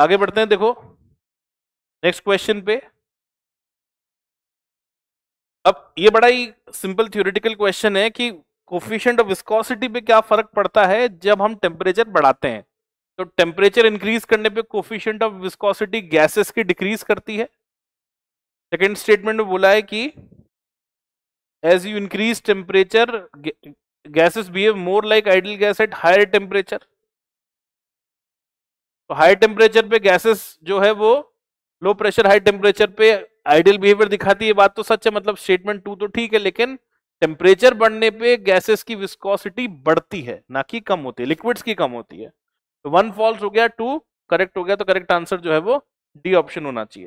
आगे बढ़ते हैं देखो नेक्स्ट क्वेश्चन पे अब ये बड़ा ही सिंपल थ्योरेटिकल क्वेश्चन है कि कोफिशियंट ऑफ विस्कोसिटी पे क्या फर्क पड़ता है जब हम टेम्परेचर बढ़ाते हैं तो टेम्परेचर इंक्रीज करने पे कोफिशियंट ऑफ विस्कोसिटी गैसेस की डिक्रीज करती है सेकेंड स्टेटमेंट में बोला है कि as you increase temperature gases behave more like ideal gas at higher temperature तो हाई टेम्परेचर पे गैसेस जो है वो लो प्रेशर हाई टेम्परेचर पे आइडियल बिहेवियर दिखाती है बात तो सच है मतलब स्टेटमेंट टू तो ठीक है लेकिन टेम्परेचर बढ़ने पे गैसेस की विस्कोसिटी बढ़ती है ना कि कम होती है लिक्विड्स की कम होती है तो वन फॉल्स हो गया टू करेक्ट हो गया तो करेक्ट आंसर जो है वो डी ऑप्शन होना चाहिए